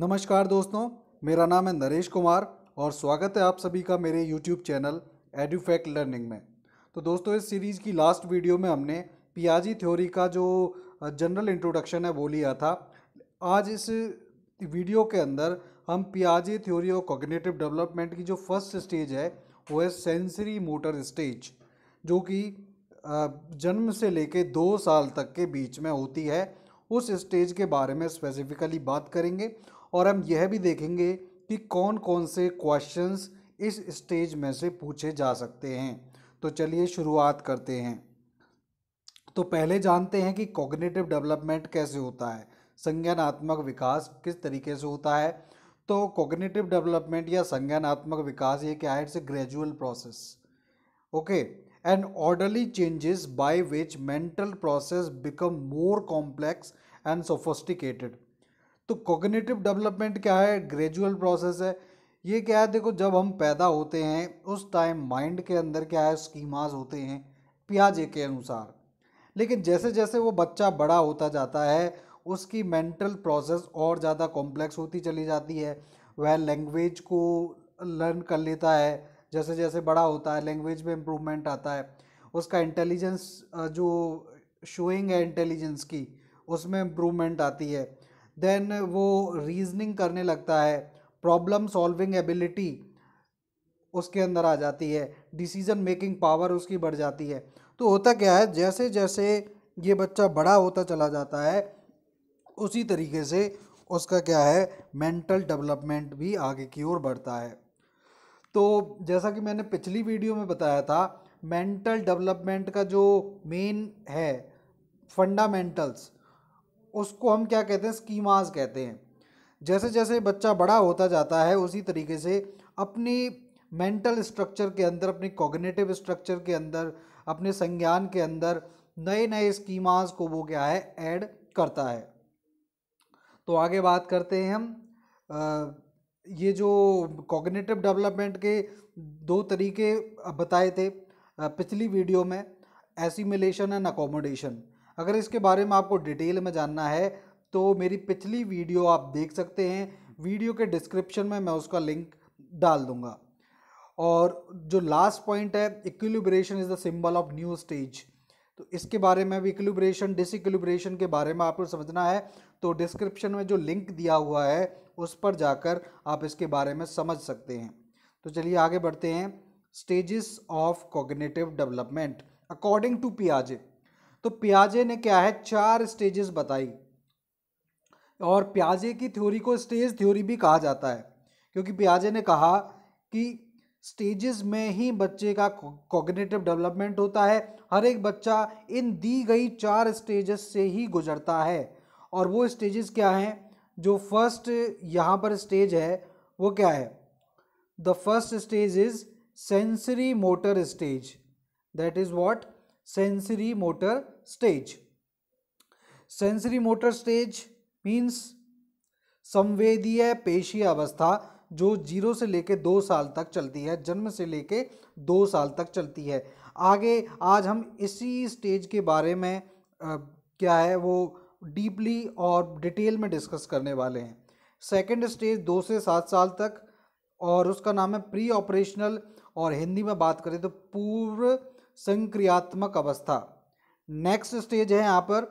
नमस्कार दोस्तों मेरा नाम है नरेश कुमार और स्वागत है आप सभी का मेरे YouTube चैनल एडुफैक्ट लर्निंग में तो दोस्तों इस सीरीज़ की लास्ट वीडियो में हमने पियाजी थ्योरी का जो जनरल इंट्रोडक्शन है वो लिया था आज इस वीडियो के अंदर हम पियाजी थ्योरी और कोगनेटिव डेवलपमेंट की जो फर्स्ट स्टेज है वो है सेंसरी मोटर स्टेज जो कि जन्म से लेके दो साल तक के बीच में होती है उस स्टेज के बारे में स्पेसिफिकली बात करेंगे और हम यह भी देखेंगे कि कौन कौन से क्वेश्चंस इस स्टेज में से पूछे जा सकते हैं तो चलिए शुरुआत करते हैं तो पहले जानते हैं कि कॉग्निटिव डेवलपमेंट कैसे होता है संज्ञानात्मक विकास किस तरीके से होता है तो कॉग्निटिव डेवलपमेंट या संज्ञानात्मक विकास ये क्या है it's a gradual process okay and orderly changes by which mental process become more complex and sophisticated तो कोगनेटिव डेवलपमेंट क्या है ग्रेजुअल प्रोसेस है ये क्या है देखो जब हम पैदा होते हैं उस टाइम माइंड के अंदर क्या है स्कीमाज होते हैं पियाजे के अनुसार लेकिन जैसे जैसे वो बच्चा बड़ा होता जाता है उसकी मेंटल प्रोसेस और ज़्यादा कॉम्प्लेक्स होती चली जाती है वह लैंग्वेज को लर्न कर लेता है जैसे जैसे बड़ा होता है लैंग्वेज में इम्प्रूवमेंट आता है उसका इंटेलिजेंस जो शोइंग है इंटेलिजेंस की उसमें इम्प्रूवमेंट आती है देन वो रीजनिंग करने लगता है प्रॉब्लम सॉल्विंग एबिलिटी उसके अंदर आ जाती है डिसीजन मेकिंग पावर उसकी बढ़ जाती है तो होता क्या है जैसे जैसे ये बच्चा बड़ा होता चला जाता है उसी तरीके से उसका क्या है मेंटल डेवलपमेंट भी आगे की ओर बढ़ता है तो जैसा कि मैंने पिछली वीडियो में बताया था मेंटल डेवलपमेंट का जो मेन है फंडामेंटल्स उसको हम क्या कहते हैं स्कीमाज कहते हैं जैसे जैसे बच्चा बड़ा होता जाता है उसी तरीके से अपनी मेंटल स्ट्रक्चर के अंदर अपनी कॉग्नेटिव स्ट्रक्चर के अंदर अपने संज्ञान के अंदर नए नए स्कीमाज को वो क्या है ऐड करता है तो आगे बात करते हैं हम आ, ये जो कॉग्नेटिव डेवलपमेंट के दो तरीके बताए थे पिछली वीडियो में एसिमिलेशन एंड अकोमोडेशन अगर इसके बारे में आपको डिटेल में जानना है तो मेरी पिछली वीडियो आप देख सकते हैं वीडियो के डिस्क्रिप्शन में मैं उसका लिंक डाल दूंगा और जो लास्ट पॉइंट है equilibration is the symbol of new stage तो इसके बारे में भी इक्विलिब्रेशन डिसइक्विलिब्रेशन के बारे में आपको समझना है तो डिस्क्रिप्शन में जो लिंक दिया हुआ है उस पर जाकर आप इसके बारे में समझ सकते हैं तो चलिए आगे बढ़ते हैं stages of cognitive development according to पियाजे तो प्याजे ने क्या है चार स्टेजेस बताई और प्याजे की थ्योरी को स्टेज थ्योरी भी कहा जाता है क्योंकि प्याजे ने कहा कि स्टेजेस में ही बच्चे का कॉग्निटिव डेवलपमेंट होता है हर एक बच्चा इन दी गई चार स्टेजेस से ही गुजरता है और वो स्टेजेस क्या हैं जो फर्स्ट यहाँ पर स्टेज है वो क्या है the first stage is sensory motor stage that is what sensory motor stage sensory motor stage means संवेदीय पेशी अवस्था जो जीरो से लेकर दो साल तक चलती है जन्म से लेकर दो साल तक चलती है आगे आज हम इसी स्टेज के बारे में आ, क्या है वो डीपली और डिटेल में डिस्कस करने वाले हैं सेकेंड स्टेज दो से सात साल तक और उसका नाम है प्री ऑपरेशनल और हिंदी में बात करें तो पूर्व संक्रियात्मक अवस्था नेक्स्ट स्टेज है यहाँ पर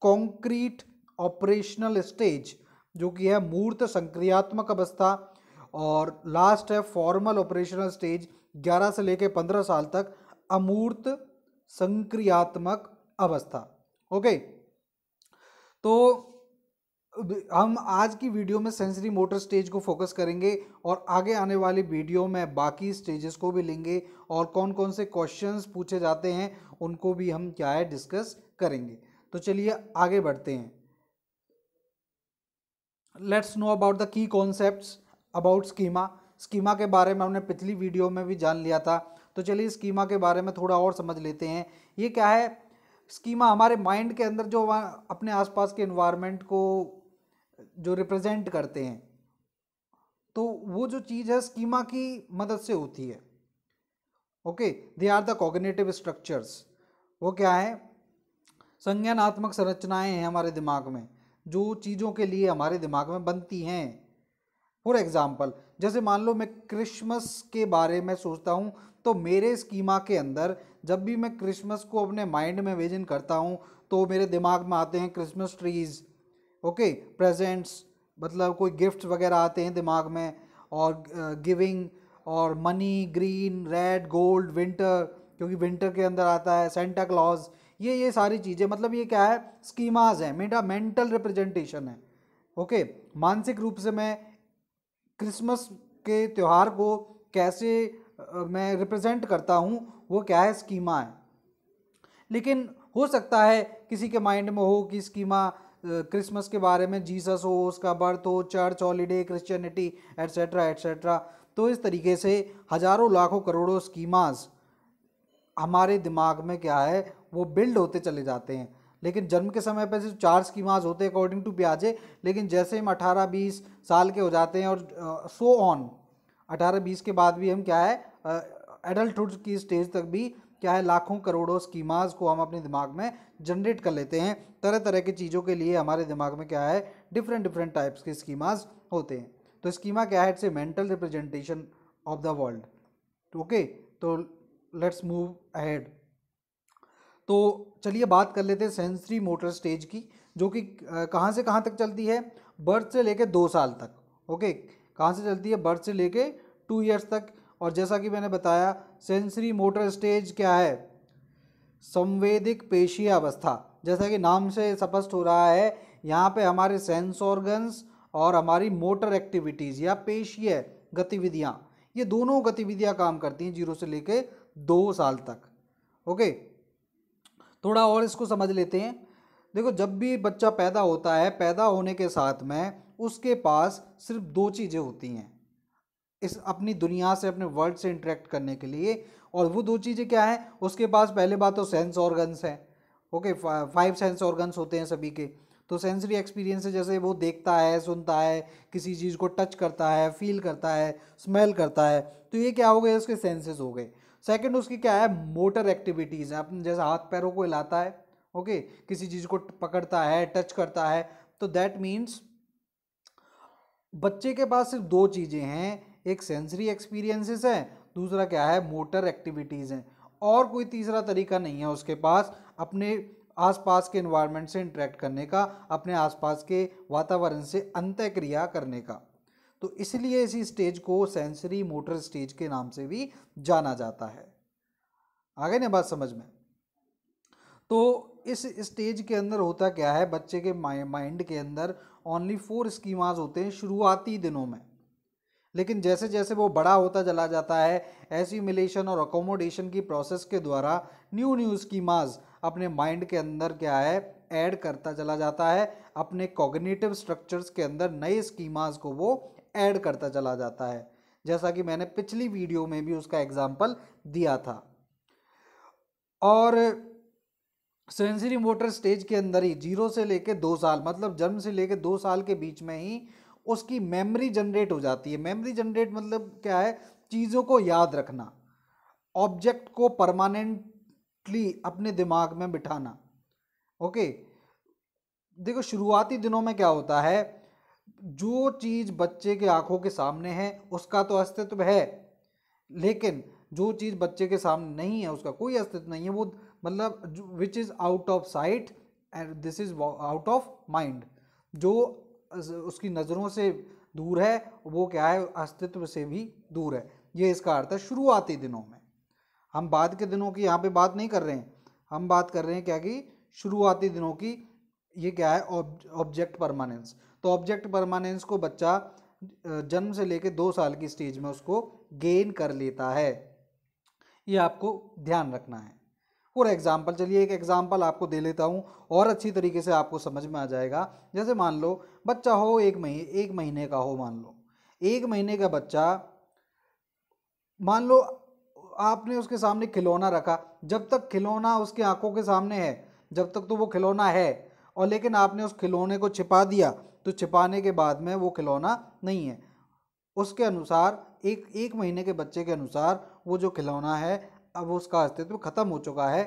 कॉन्क्रीट ऑपरेशनल स्टेज जो कि है मूर्त संक्रियात्मक अवस्था और लास्ट है फॉर्मल ऑपरेशनल स्टेज 11 से लेकर 15 साल तक अमूर्त संक्रियात्मक अवस्था ओके तो हम आज की वीडियो में सेंसरी मोटर स्टेज को फोकस करेंगे और आगे आने वाली वीडियो में बाकी स्टेजेस को भी लेंगे और कौन कौन से क्वेश्चंस पूछे जाते हैं उनको भी हम क्या है डिस्कस करेंगे तो चलिए आगे बढ़ते हैं let's know about the key concepts about schema schema के बारे में हमने पिछली वीडियो में भी जान लिया था तो चलिए स्कीमा के बारे में थोड़ा और समझ लेते हैं ये क्या है स्कीमा हमारे माइंड के अंदर जो अपने आसपास के इन्वायरमेंट को जो रिप्रेजेंट करते हैं तो वो जो चीज़ है स्कीमा की मदद से होती है okay they are the cognitive structures वो क्या है संज्ञानात्मक संरचनाएं हैं हमारे दिमाग में जो चीज़ों के लिए हमारे दिमाग में बनती हैं फॉर एग्ज़ाम्पल जैसे मान लो मैं क्रिसमस के बारे में सोचता हूँ तो मेरे स्कीमा के अंदर जब भी मैं क्रिसमस को अपने माइंड में विजन करता हूँ तो मेरे दिमाग में आते हैं क्रिसमस ट्रीज़ ओके प्रेजेंट्स मतलब कोई गिफ्ट वगैरह आते हैं दिमाग में और गिविंग और money green red gold winter क्योंकि विंटर के अंदर आता है सेंटा क्लॉज ये ये सारी चीज़ें मतलब ये क्या है स्कीमाज हैं मेरा मेंटल रिप्रेजेंटेशन है ओके मानसिक रूप से मैं क्रिसमस के त्यौहार को कैसे मैं रिप्रेजेंट करता हूँ वो क्या है स्कीमा है लेकिन हो सकता है किसी के माइंड में हो कि स्कीमा क्रिसमस के बारे में जीसस हो उसका बर्थ हो church holiday Christianity etcetera etcetera तो इस तरीके से हज़ारों लाखों करोड़ों स्कीमास हमारे दिमाग में क्या है वो बिल्ड होते चले जाते हैं लेकिन जन्म के समय पर सिर्फ चार स्कीमाज होते हैं अकॉर्डिंग टू प्याजे लेकिन जैसे हम अठारह बीस साल के हो जाते हैं और सो ऑन अठारह बीस के बाद भी हम क्या है एडल्टहुड की स्टेज तक भी क्या है लाखों करोड़ों स्कीमाज को हम अपने दिमाग में जनरेट कर लेते हैं तरह तरह की चीज़ों के लिए हमारे दिमाग में क्या है डिफरेंट डिफरेंट टाइप्स के स्कीमाज होते हैं तो स्कीमा क्या है it's a mental representation of the world okay तो लेट्स मूव अहेड तो चलिए बात कर लेते हैं सेंसरी मोटर स्टेज की जो कि कहाँ से कहाँ तक चलती है बर्थ से लेके दो साल तक ओके कहाँ से चलती है बर्थ से लेके टू ईयर्स तक और जैसा कि मैंने बताया सेंसरी मोटर स्टेज क्या है संवेदिक पेशी अवस्था जैसा कि नाम से स्पष्ट हो रहा है यहाँ पे हमारे सेंस ऑर्गन्स और हमारी मोटर एक्टिविटीज़ या पेशीय गतिविधियाँ ये दोनों गतिविधियाँ काम करती हैं जीरो से लेके दो साल तक ओके थोड़ा और इसको समझ लेते हैं देखो जब भी बच्चा पैदा होता है पैदा होने के साथ में उसके पास सिर्फ दो चीज़ें होती हैं इस अपनी दुनिया से अपने वर्ल्ड से इंटरेक्ट करने के लिए और वो दो चीज़ें क्या हैं उसके पास पहले बात तो सेंस ऑर्गन्स हैं ओके फाइव सेंस ऑर्गन्स होते हैं सभी के तो सेंसरी एक्सपीरियंस जैसे वो देखता है सुनता है किसी चीज़ को टच करता है फील करता है स्मेल करता है तो ये क्या हो गए उसके सेंसेस हो गए सेकंड उसकी क्या है मोटर एक्टिविटीज़ है अपने जैसे हाथ पैरों को हिलाता है ओके किसी चीज़ को पकड़ता है टच करता है तो दैट मीन्स बच्चे के पास सिर्फ दो चीज़ें हैं एक सेंसरी एक्सपीरियंसेस हैं दूसरा क्या है मोटर एक्टिविटीज़ हैं और कोई तीसरा तरीका नहीं है उसके पास अपने आसपास के इन्वायरमेंट से इंटरेक्ट करने का अपने आसपास के वातावरण से अंत्यक्रिया क्रिया करने का तो इसलिए इसी स्टेज को सेंसरी मोटर स्टेज के नाम से भी जाना जाता है आ ना बात समझ में तो इस स्टेज के अंदर होता क्या है बच्चे के माइंड के अंदर ओनली फोर स्कीमाज होते हैं शुरुआती दिनों में लेकिन जैसे जैसे वो बड़ा होता चला जाता है एस्यूमिलेशन और अकोमोडेशन की प्रोसेस के द्वारा न्यू न्यू स्कीमाज अपने माइंड के अंदर क्या है ऐड करता चला जाता है अपने कॉग्निटिव स्ट्रक्चर्स के अंदर नए स्कीमाज को वो ऐड करता चला जाता है जैसा कि मैंने पिछली वीडियो में भी उसका एग्जाम्पल दिया था और सेंसरी मोटर स्टेज के अंदर ही जीरो से लेके दो साल मतलब जन्म से लेके दो साल के बीच में ही उसकी मेमोरी जनरेट हो जाती है मेमोरी जनरेट मतलब क्या है चीज़ों को याद रखना ऑब्जेक्ट को परमानेंटली अपने दिमाग में बिठाना ओके देखो शुरुआती दिनों में क्या होता है जो चीज़ बच्चे के आंखों के सामने है उसका तो अस्तित्व है लेकिन जो चीज़ बच्चे के सामने नहीं है उसका कोई अस्तित्व नहीं है वो मतलब which is out of sight and this is out of mind जो उसकी नज़रों से दूर है वो क्या है अस्तित्व से भी दूर है ये इसका अर्थ है शुरुआती दिनों में हम बाद के दिनों की यहाँ पे बात नहीं कर रहे हैं हम बात कर रहे हैं क्या कि शुरुआती दिनों की ये क्या है ऑब्जेक्ट परमानेंस तो ऑब्जेक्ट परमानेंस को बच्चा जन्म से लेकर दो साल की स्टेज में उसको गेन कर लेता है ये आपको ध्यान रखना है फॉर एग्जाम्पल चलिए एक एग्जाम्पल आपको दे लेता हूँ और अच्छी तरीके से आपको समझ में आ जाएगा जैसे मान लो बच्चा हो एक महीने एक महीने का हो मान लो एक महीने का बच्चा मान लो आपने उसके सामने खिलौना रखा जब तक खिलौना उसकी आंखों के सामने है जब तक तो वो खिलौना है और लेकिन आपने उस खिलौने को छिपा दिया तो छिपाने के बाद में वो खिलौना नहीं है उसके अनुसार एक एक महीने के बच्चे के अनुसार वो जो खिलौना है अब उसका अस्तित्व खत्म हो चुका है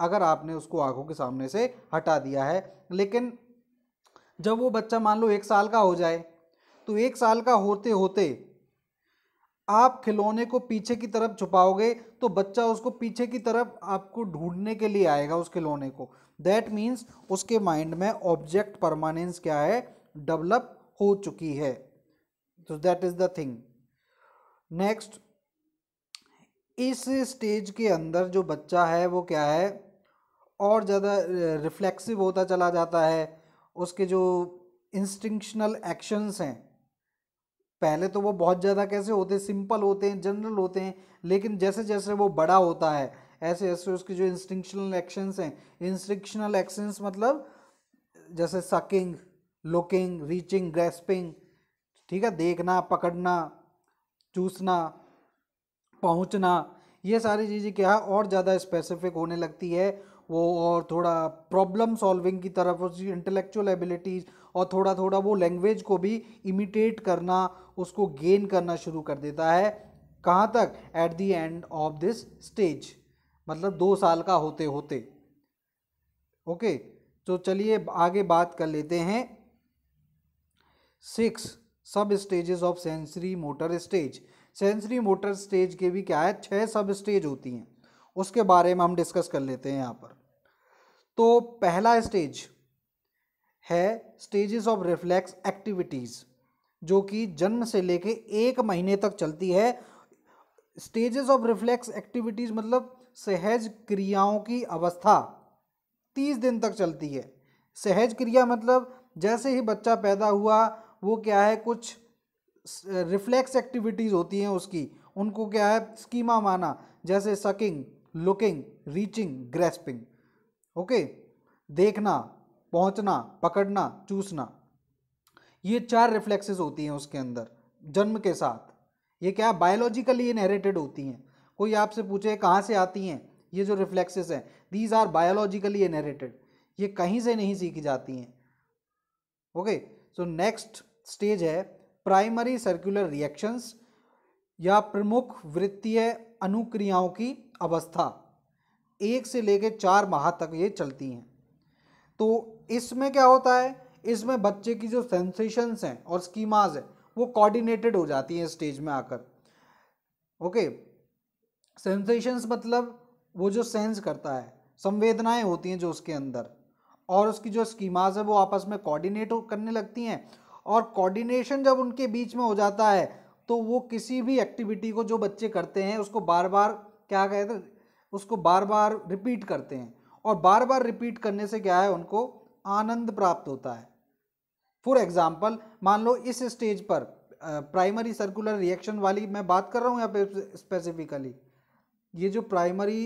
अगर आपने उसको आंखों के सामने से हटा दिया है लेकिन जब वो बच्चा मान लो एक साल का हो जाए तो एक साल का होते होते आप खिलौने को पीछे की तरफ छुपाओगे तो बच्चा उसको पीछे की तरफ आपको ढूंढने के लिए आएगा उस खिलौने को दैट मीन्स उसके माइंड में ऑब्जेक्ट परमानेंस क्या है डेवलप हो चुकी है तो that is the thing next इस स्टेज के अंदर जो बच्चा है वो क्या है और ज़्यादा रिफ्लेक्सिव होता चला जाता है उसके जो इंस्टिंक्शनल एक्शंस हैं पहले तो वो बहुत ज़्यादा कैसे होते सिंपल होते हैं जनरल होते हैं लेकिन जैसे जैसे वो बड़ा होता है ऐसे ऐसे उसके जो इंस्टिंक्शनल एक्शंस हैं इंस्टिंक्शनल एक्शंस मतलब जैसे सकिंग लुकिंग रीचिंग ग्रेस्पिंग ठीक है देखना पकड़ना चूसना पहुंचना ये सारी चीज़ें क्या और ज़्यादा स्पेसिफिक होने लगती है वो और थोड़ा प्रॉब्लम सॉल्विंग की तरफ उसकी इंटेलेक्चुअल एबिलिटीज़ और थोड़ा थोड़ा वो लैंग्वेज को भी इमिटेट करना उसको गेन करना शुरू कर देता है कहाँ तक at the end of this stage मतलब दो साल का होते होते ओके तो चलिए आगे बात कर लेते हैं six sub stages of sensory motor stage sensory motor stage के भी क्या है छः सब स्टेज होती हैं उसके बारे में हम डिस्कस कर लेते हैं यहाँ पर तो पहला स्टेज है स्टेजेस ऑफ रिफ्लेक्स एक्टिविटीज़ जो कि जन्म से लेके एक महीने तक चलती है स्टेजेस ऑफ रिफ्लेक्स एक्टिविटीज़ मतलब सहज क्रियाओं की अवस्था तीस दिन तक चलती है सहज क्रिया मतलब जैसे ही बच्चा पैदा हुआ वो क्या है कुछ रिफ्लेक्स एक्टिविटीज़ होती हैं उसकी उनको क्या है स्कीमा माना जैसे sucking looking reaching grasping okay देखना पहुंचना पकड़ना चूसना ये चार रिफ्लेक्सेस होती हैं उसके अंदर जन्म के साथ ये क्या बायोलॉजिकली इनहेरिटेड होती हैं कोई आपसे पूछे कहाँ से आती हैं ये जो रिफ्लेक्सेस हैं दीज आर बायोलॉजिकली इनहेरिटेड ये कहीं से नहीं सीखी जाती हैं ओके सो नेक्स्ट स्टेज है प्राइमरी सर्कुलर रिएक्शंस या प्रमुख वृत्तीय अनुक्रियाओं की अवस्था एक से लेकर चार माह तक ये चलती हैं तो इसमें क्या होता है इसमें बच्चे की जो सेंसेशंस हैं और स्कीमाज हैं वो कोऑर्डिनेटेड हो जाती हैं स्टेज में आकर ओके सेंसेशंस मतलब वो जो सेंस करता है संवेदनाएं होती हैं जो उसके अंदर और उसकी जो स्कीमाज है वो आपस में कोऑर्डिनेट करने लगती हैं और कोऑर्डिनेशन जब उनके बीच में हो जाता है तो वो किसी भी एक्टिविटी को जो बच्चे करते हैं उसको बार बार क्या कहते हैं उसको बार बार रिपीट करते हैं और बार बार रिपीट करने से क्या है उनको आनंद प्राप्त होता है फॉर एग्ज़ाम्पल मान लो इस स्टेज पर प्राइमरी सर्कुलर रिएक्शन वाली मैं बात कर रहा हूँ यहाँ पे स्पेसिफिकली ये जो प्राइमरी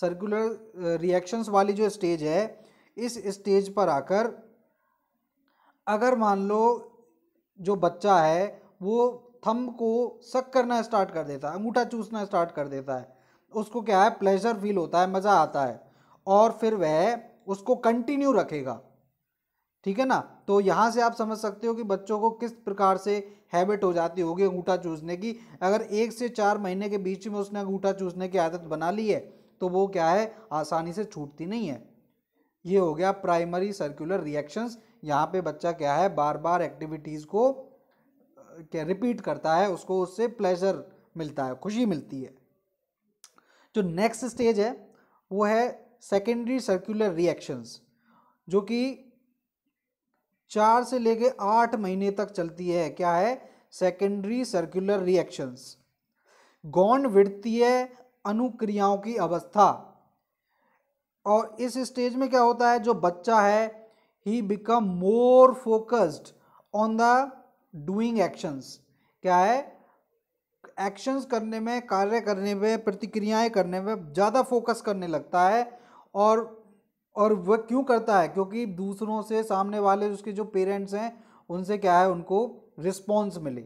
सर्कुलर रिएक्शंस वाली जो स्टेज है इस स्टेज पर आकर अगर मान लो जो बच्चा है वो थम को सक करना स्टार्ट कर देता है अंगूठा चूसना स्टार्ट कर देता है उसको क्या है प्लेजर फील होता है मज़ा आता है और फिर वह उसको कंटिन्यू रखेगा ठीक है ना तो यहाँ से आप समझ सकते हो कि बच्चों को किस प्रकार से हैबिट हो जाती होगी अंगूठा चूसने की अगर एक से चार महीने के बीच में उसने अंगूठा चूसने की आदत बना ली है तो वो क्या है आसानी से छूटती नहीं है ये हो गया प्राइमरी सर्कुलर रिएक्शंस यहाँ पे बच्चा क्या है बार बार एक्टिविटीज़ को क्या रिपीट करता है उसको उससे प्लेजर मिलता है खुशी मिलती है जो नेक्स्ट स्टेज है वो है सेकेंडरी सर्कुलर रिएक्शंस जो कि चार से लेके आठ महीने तक चलती है क्या है सेकेंडरी सर्कुलर रिएक्शंस गौण वृत्तीय अनुक्रियाओं की अवस्था और इस स्टेज में क्या होता है जो बच्चा है he become more focused on the doing actions क्या है एक्शंस करने में कार्य करने में प्रतिक्रियाएं करने में ज़्यादा फोकस करने लगता है और और वह क्यों करता है क्योंकि दूसरों से सामने वाले उसके जो पेरेंट्स हैं उनसे क्या है उनको रिस्पॉन्स मिले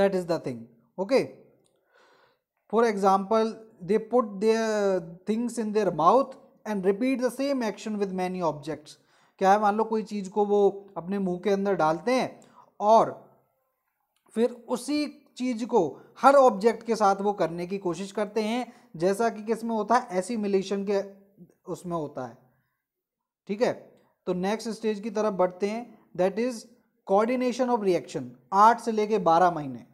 that is the thing okay for example they put their things in their mouth and repeat the same action with many objects क्या है मान लो कोई चीज़ को वो अपने मुंह के अंदर डालते हैं और फिर उसी चीज़ को हर ऑब्जेक्ट के साथ वो करने की कोशिश करते हैं जैसा कि किस में होता है एसीमिलेशन के उसमें होता है ठीक है तो नेक्स्ट स्टेज की तरफ बढ़ते हैं that is coordination of reaction आठ से लेके बारह महीने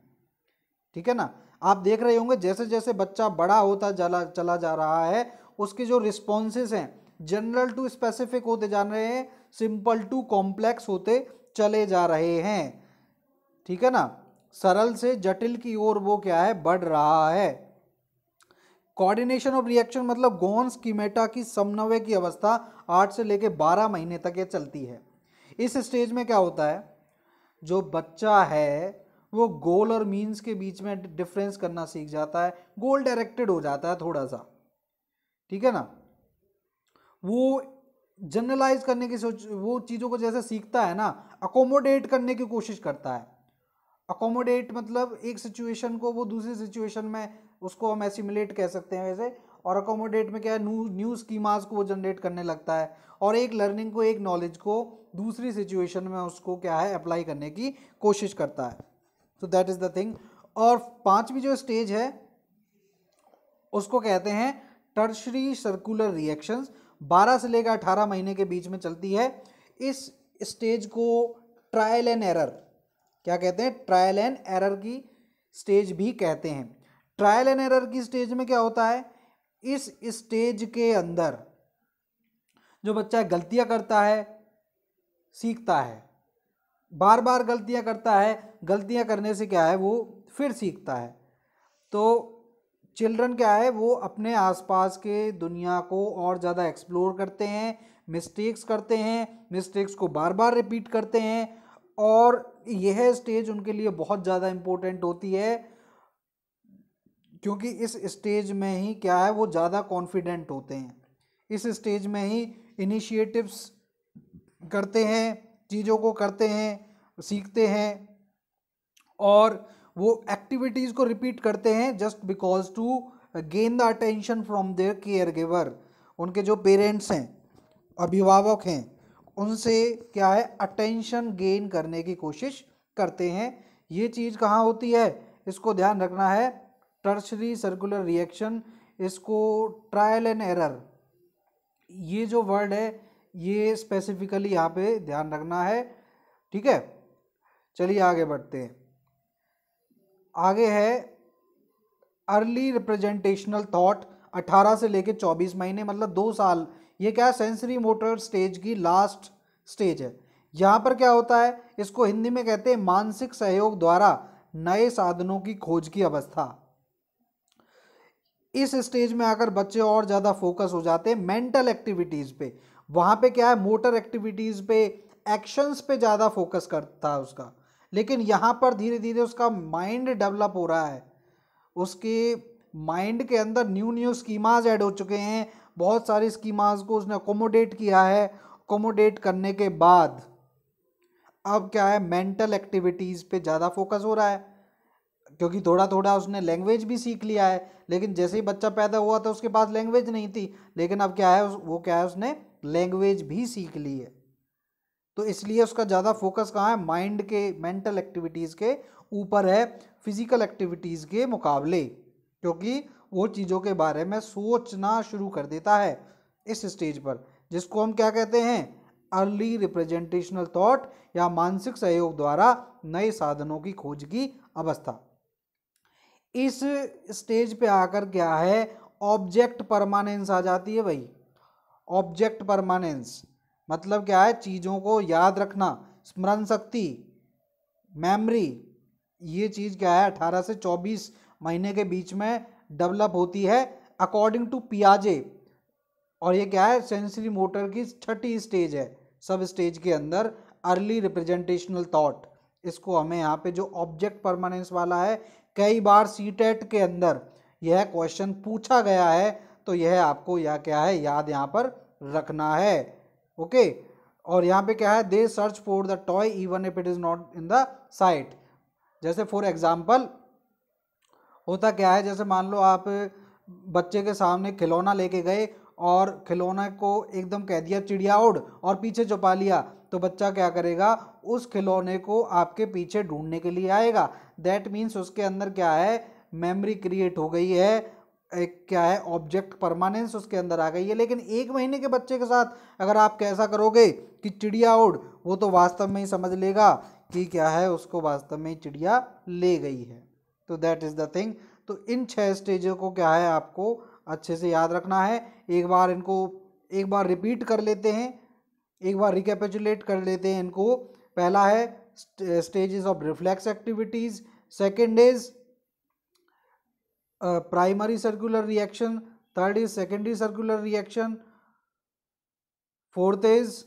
ठीक है ना आप देख रहे होंगे जैसे जैसे बच्चा बड़ा होता चला चला जा रहा है उसके जो रिस्पॉन्सेज हैं जनरल टू स्पेसिफिक होते जा रहे हैं सिंपल टू कॉम्प्लेक्स होते चले जा रहे हैं ठीक है ना सरल से जटिल की ओर वो क्या है बढ़ रहा है कोऑर्डिनेशन ऑफ रिएक्शन मतलब गोन्स कीमेटा की समन्वय की अवस्था आठ से लेकर बारह महीने तक ये चलती है इस स्टेज में क्या होता है जो बच्चा है वो गोल और मीन्स के बीच में डिफरेंस करना सीख जाता है गोल डायरेक्टेड हो जाता है थोड़ा सा ठीक है ना वो जनरलाइज करने की सोच वो चीज़ों को जैसे सीखता है ना अकोमोडेट करने की कोशिश करता है अकोमोडेट मतलब एक सिचुएशन को वो दूसरी सिचुएशन में उसको हम एसिमुलेट कह सकते हैं वैसे और अकोमोडेट में क्या है न्यू न्यू स्कीमाज को वो जनरेट करने लगता है और एक लर्निंग को एक नॉलेज को दूसरी सिचुएशन में उसको क्या है अप्लाई करने की कोशिश करता है so that is the thing और पाँचवीं जो स्टेज है उसको कहते हैं टर्शरी सर्कुलर रिएक्शंस बारह से लेकर अठारह महीने के बीच में चलती है इस स्टेज को ट्रायल एंड एरर क्या कहते हैं ट्रायल एंड एरर की स्टेज भी कहते हैं ट्रायल एंड एरर की स्टेज में क्या होता है इस स्टेज के अंदर जो बच्चा गलतियां करता है सीखता है बार बार गलतियां करता है गलतियां करने से क्या है वो फिर सीखता है तो चिल्ड्रन क्या है वो अपने आसपास के दुनिया को और ज़्यादा एक्सप्लोर करते हैं मिस्टेक्स करते हैं मिस्टेक्स को बार बार रिपीट करते हैं और यह स्टेज उनके लिए बहुत ज़्यादा इम्पोर्टेंट होती है क्योंकि इस स्टेज में ही क्या है वो ज़्यादा कॉन्फिडेंट होते हैं इस स्टेज में ही इनिशिएटिव्स करते हैं चीज़ों को करते हैं सीखते हैं और वो एक्टिविटीज़ को रिपीट करते हैं just because to gain the attention from their caregiver उनके जो पेरेंट्स हैं अभिभावक हैं उनसे क्या है अटेंशन गेन करने की कोशिश करते हैं ये चीज़ कहाँ होती है इसको ध्यान रखना है टर्शरी सर्कुलर रिएक्शन इसको ट्रायल एंड एरर ये जो वर्ड है ये स्पेसिफिकली यहाँ पे ध्यान रखना है ठीक है चलिए आगे बढ़ते हैं आगे है अर्ली रिप्रेजेंटेशनल थॉट 18 से लेके 24 महीने मतलब दो साल ये क्या है सेंसरी मोटर स्टेज की लास्ट स्टेज है यहाँ पर क्या होता है इसको हिंदी में कहते हैं मानसिक सहयोग द्वारा नए साधनों की खोज की अवस्था इस स्टेज में आकर बच्चे और ज़्यादा फोकस हो जाते हैं मेंटल एक्टिविटीज़ पे वहाँ पे क्या है मोटर एक्टिविटीज़ पे एक्शंस पे ज़्यादा फोकस करता है उसका लेकिन यहाँ पर धीरे धीरे उसका माइंड डेवलप हो रहा है उसके माइंड के अंदर न्यू न्यू स्कीमाज ऐड हो चुके हैं बहुत सारे स्कीमाज को उसने अकोमोडेट किया है अकोमोडेट करने के बाद अब क्या है मेंटल एक्टिविटीज़ पे ज़्यादा फोकस हो रहा है क्योंकि थोड़ा थोड़ा उसने लैंग्वेज भी सीख लिया है लेकिन जैसे ही बच्चा पैदा हुआ था तो उसके पास लैंग्वेज नहीं थी लेकिन अब क्या है वो क्या है उसने लैंग्वेज भी सीख ली है तो इसलिए उसका ज़्यादा फोकस कहाँ है माइंड के मेंटल एक्टिविटीज़ के ऊपर है फिज़िकल एक्टिविटीज़ के मुकाबले क्योंकि वो चीज़ों के बारे में सोचना शुरू कर देता है इस स्टेज पर जिसको हम क्या कहते हैं अर्ली रिप्रेजेंटेशनल थॉट या मानसिक सहयोग द्वारा नए साधनों की खोज की अवस्था इस स्टेज पे आकर क्या है ऑब्जेक्ट परमानेंस आ जाती है भाई ऑब्जेक्ट परमानेंस मतलब क्या है चीज़ों को याद रखना स्मरण शक्ति मेमोरी ये चीज़ क्या है अठारह से चौबीस महीने के बीच में डेवलप होती है अकॉर्डिंग टू पियाजे और ये क्या है सेंसरी मोटर की छठी स्टेज है सब स्टेज के अंदर अर्ली रिप्रेजेंटेशनल थॉट इसको हमें यहाँ पे जो ऑब्जेक्ट परमानेंस वाला है कई बार सी टेट e के अंदर यह क्वेश्चन पूछा गया है तो यह आपको यह क्या है याद यहाँ पर रखना है ओके और यहाँ पे क्या है they search for the toy even if it is not in the sight जैसे फॉर एग्जाम्पल होता क्या है जैसे मान लो आप बच्चे के सामने खिलौना लेके गए और खिलौना को एकदम कह दिया चिड़िया उड़ और पीछे चुपा लिया तो बच्चा क्या करेगा उस खिलौने को आपके पीछे ढूंढने के लिए आएगा दैट मीन्स उसके अंदर क्या है मेमोरी क्रिएट हो गई है एक क्या है ऑब्जेक्ट परमानेंस उसके अंदर आ गई है लेकिन एक महीने के बच्चे के साथ अगर आप कैसा करोगे कि चिड़िया उड़ वो तो वास्तव में ही समझ लेगा कि क्या है उसको वास्तव में चिड़िया ले गई है तो दैट इज़ द थिंग तो इन छह स्टेजों को क्या है आपको अच्छे से याद रखना है एक बार इनको एक बार रिपीट कर लेते हैं एक बार रिकेपेचुलेट कर लेते हैं इनको पहला है stages of reflex activities second is primary circular reaction third is secondary circular reaction fourth is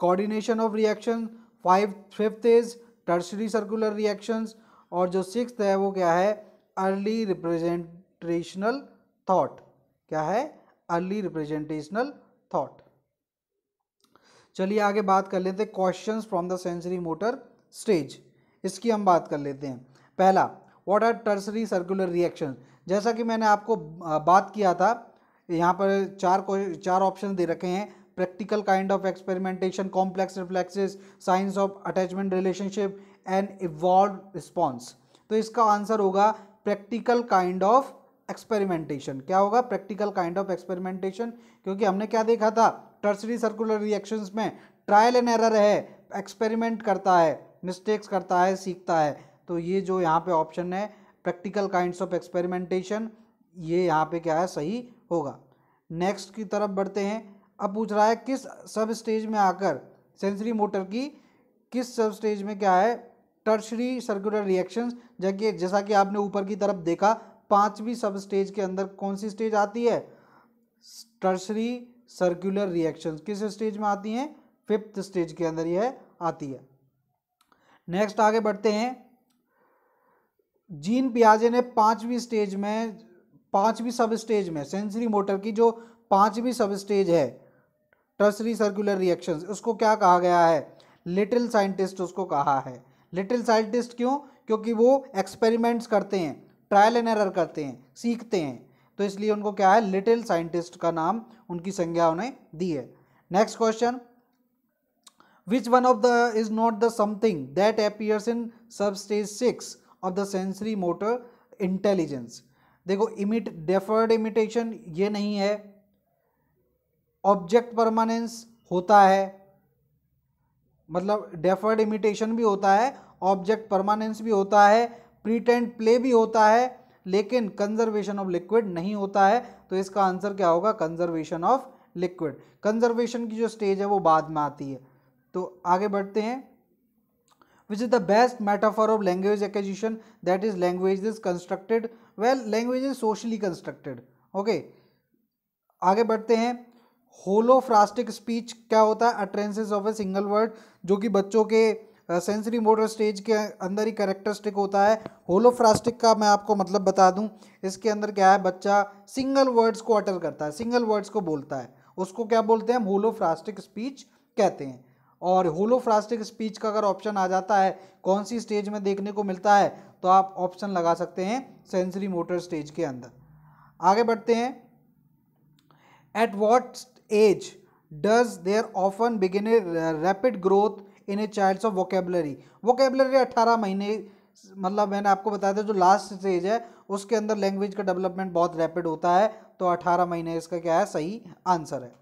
coordination of reaction five fifth is tertiary circular reactions और जो सिक्स है वो क्या है अर्ली रिप्रेजेंटेशनल थॉट क्या है अर्ली रिप्रेजेंटेशनल थॉट चलिए आगे बात कर लेते हैं questions from the sensory motor stage इसकी हम बात कर लेते हैं पहला what are tertiary circular reaction जैसा कि मैंने आपको बात किया था यहाँ पर चार को चार ऑप्शन दे रखे हैं practical kind of experimentation complex reflexes science of attachment relationship and evolve response तो इसका आंसर होगा प्रैक्टिकल काइंड ऑफ एक्सपेरिमेंटेशन क्या होगा प्रैक्टिकल काइंड ऑफ एक्सपेरिमेंटेशन क्योंकि हमने क्या देखा था टर्सरी सर्कुलर रिएक्शंस में ट्रायल एंड एरर है एक्सपेरिमेंट करता है मिस्टेक्स करता है सीखता है तो ये जो यहाँ पे ऑप्शन है प्रैक्टिकल काइंड्स ऑफ एक्सपेरिमेंटेशन ये यहाँ पे क्या है सही होगा नेक्स्ट की तरफ बढ़ते हैं अब पूछ रहा है किस सब स्टेज में आकर सेंसरी मोटर की किस सब स्टेज में क्या है टर्शरी सर्कुलर रिएक्शंस जबकि जैसा कि आपने ऊपर की तरफ देखा पाँचवीं सब स्टेज के अंदर कौन सी स्टेज आती है टर्शरी सर्कुलर रिएक्शन किस स्टेज में आती हैं फिफ्थ स्टेज के अंदर यह आती है नेक्स्ट आगे बढ़ते हैं जीन पियाजे ने पांचवी स्टेज में पांचवी सब स्टेज में सेंसरी मोटर की जो पांचवी सब स्टेज है टर्सरी सर्कुलर रिएक्शन उसको क्या कहा गया है लिटिल साइंटिस्ट उसको कहा है लिटिल साइंटिस्ट क्यों क्योंकि वो एक्सपेरिमेंट्स करते हैं ट्रायल एंड एरर करते हैं सीखते हैं तो इसलिए उनको क्या है लिटिल साइंटिस्ट का नाम उनकी संज्ञा उन्हें दी है next question which one of the is not the something that appears in sub stage six और द सेंसरी मोटर इंटेलिजेंस देखो इमिट डेफर्ड इमिटेशन ये नहीं है ऑब्जेक्ट परमानेंस होता है मतलब डेफर्ड इमिटेशन भी होता है ऑब्जेक्ट परमानेंस भी होता है प्रीटेंट प्ले भी होता है लेकिन कंजर्वेशन ऑफ लिक्विड नहीं होता है तो इसका आंसर क्या होगा कंजर्वेशन ऑफ लिक्विड कंजर्वेशन की जो स्टेज है वो बाद में आती है तो आगे बढ़ते हैं which is the best metaphor of language acquisition that is language is constructed well language is socially constructed okay आगे बढ़ते हैं होलोफ्रास्टिक स्पीच क्या होता है utterances of a single word जो कि बच्चों के सेंसरी मोटर स्टेज के अंदर ही करेक्टरिस्टिक होता है होलोफ्रास्टिक का मैं आपको मतलब बता दूं इसके अंदर क्या है बच्चा सिंगल वर्ड्स को अटर करता है सिंगल वर्ड्स को बोलता है उसको क्या बोलते हैं हम होलोफ्रास्टिक स्पीच कहते हैं और होलोफ्रास्टिक स्पीच का अगर ऑप्शन आ जाता है कौन सी स्टेज में देखने को मिलता है तो आप ऑप्शन लगा सकते हैं सेंसरी मोटर स्टेज के अंदर आगे बढ़ते हैं at what age does there often begin a rapid growth in a child's of vocabulary vocabulary अट्ठारह महीने मतलब मैंने आपको बताया था जो लास्ट स्टेज है उसके अंदर लैंग्वेज का डेवलपमेंट बहुत रैपिड होता है तो अठारह महीने इसका क्या है सही आंसर है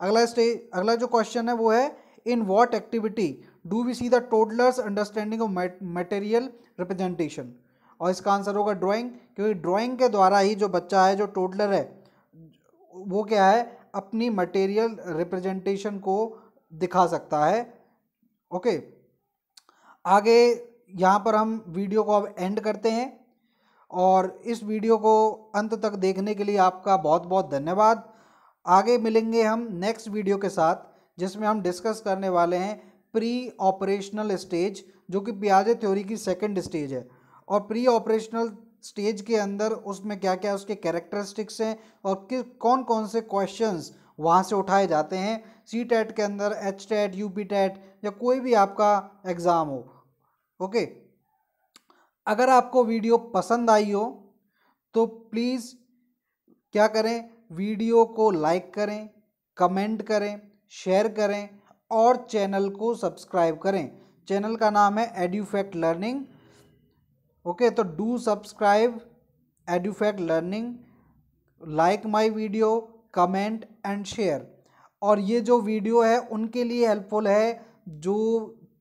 अगला स्टेज अगला जो क्वेश्चन है वो है in what activity do we see the toddlers understanding of material representation और इसका आंसर होगा ड्राइंग क्योंकि ड्राइंग के द्वारा ही जो बच्चा है जो टोटलर है वो क्या है अपनी मटेरियल रिप्रेजेंटेशन को दिखा सकता है ओके आगे यहाँ पर हम वीडियो को अब एंड करते हैं और इस वीडियो को अंत तक देखने के लिए आपका बहुत बहुत धन्यवाद आगे मिलेंगे हम नेक्स्ट वीडियो के साथ जिसमें हम डिस्कस करने वाले हैं प्री ऑपरेशनल स्टेज जो कि पियाजे थ्योरी की सेकेंड स्टेज है और प्री ऑपरेशनल स्टेज के अंदर उसमें क्या क्या उसके कैरेक्टरिस्टिक्स हैं और किस कौन कौन से क्वेश्चंस वहाँ से उठाए जाते हैं सी टेट e के अंदर H TET U P TET या कोई भी आपका एग्ज़ाम हो ओके अगर आपको वीडियो पसंद आई हो तो प्लीज़ क्या करें वीडियो को लाइक करें कमेंट करें शेयर करें और चैनल को सब्सक्राइब करें चैनल का नाम है एड्यूफेक्ट लर्निंग ओके तो do subscribe Edufact learning like my video comment and share और ये जो वीडियो है उनके लिए हेल्पफुल है जो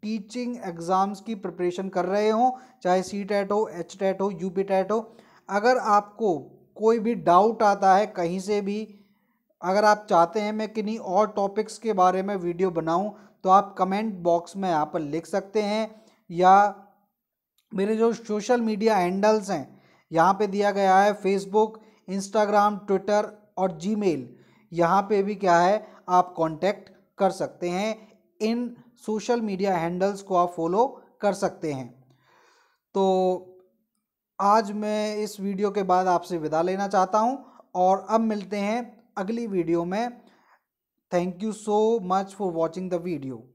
टीचिंग एग्ज़ाम्स की प्रिपरेशन कर रहे हों चाहे सी टैट e हो एच टैट e हो यू पी टैट हो अगर आपको कोई भी डाउट आता है कहीं से भी अगर आप चाहते हैं मैं किन्हीं और टॉपिक्स के बारे में वीडियो बनाऊं तो आप कमेंट बॉक्स में यहाँ पर लिख सकते हैं या मेरे जो सोशल मीडिया हैंडल्स हैं यहाँ पे दिया गया है फेसबुक इंस्टाग्राम ट्विटर और जीमेल यहाँ पे भी क्या है आप कांटेक्ट कर सकते हैं इन सोशल मीडिया हैंडल्स को आप फॉलो कर सकते हैं तो आज मैं इस वीडियो के बाद आपसे विदा लेना चाहता हूँ और अब मिलते हैं अगली वीडियो में thank you so much for watching the video